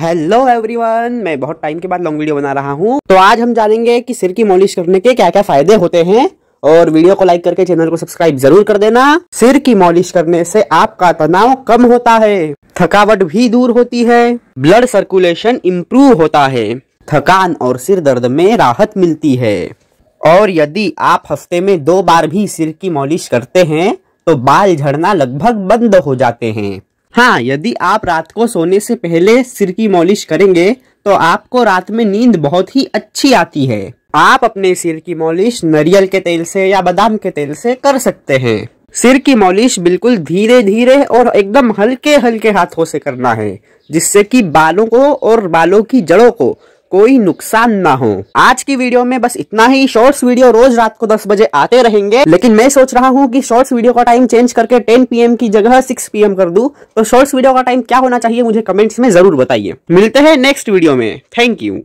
hello everyone मैं बहुत time के बाद लॉन्ग वीडियो बना रहा हूँ तो आज हम जानेंगे कि सिर की मॉलिश करने के क्या क्या फायदे होते हैं और वीडियो को लाइक करके चैनल को सब्सक्राइब जरूर कर देना सिर की मॉलिश करने से आपका तनाव कम होता है थकावट भी दूर होती है ब्लड सर्कुलेशन इम्प्रूव होता है थकान और सिर दर्द में राहत मिलती है और यदि आप हफ्ते में दो बार भी सिर की मॉलिश करते हैं तो बाल झड़ना लगभग बंद हो जाते हैं हाँ यदि आप रात को सोने से पहले सिर की मॉलिश करेंगे तो आपको रात में नींद बहुत ही अच्छी आती है आप अपने सिर की मॉलिश नरियल के तेल से या बादाम के तेल से कर सकते हैं सिर की मॉलिश बिल्कुल धीरे धीरे और एकदम हल्के हल्के हाथों से करना है जिससे कि बालों को और बालों की जड़ों को कोई नुकसान ना हो आज की वीडियो में बस इतना ही शॉर्ट्स वीडियो रोज रात को 10 बजे आते रहेंगे लेकिन मैं सोच रहा हूँ कि शॉर्ट्स वीडियो का टाइम चेंज करके 10 पीएम की जगह 6 पीएम कर दू तो शॉर्ट्स वीडियो का टाइम क्या होना चाहिए मुझे कमेंट्स में जरूर बताइए मिलते हैं नेक्स्ट वीडियो में थैंक यू